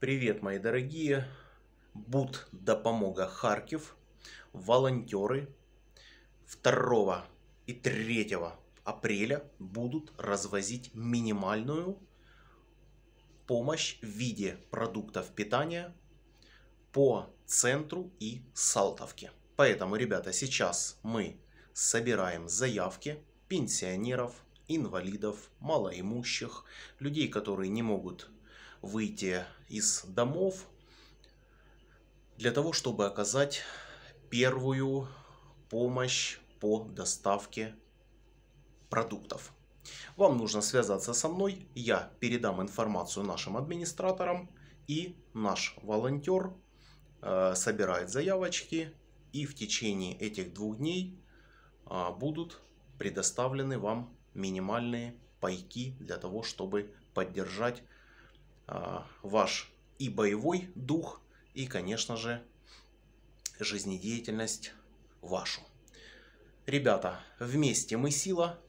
Привет, мои дорогие. Буд до помога Харьков. Волонтеры 2 и 3 апреля будут развозить минимальную помощь в виде продуктов питания по центру и Салтовке. Поэтому, ребята, сейчас мы собираем заявки пенсионеров, инвалидов, малоимущих, людей, которые не могут выйти из домов для того, чтобы оказать первую помощь по доставке продуктов. Вам нужно связаться со мной, я передам информацию нашим администраторам и наш волонтер э, собирает заявочки и в течение этих двух дней э, будут предоставлены вам минимальные пайки для того, чтобы поддержать а, ваш и боевой дух, и, конечно же, жизнедеятельность вашу. Ребята, вместе мы сила,